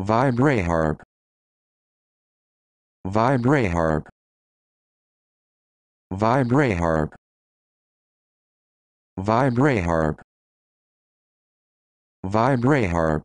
Vibraharp. Vibraharp. Vibraharp. Vibraharp. Vibraharp.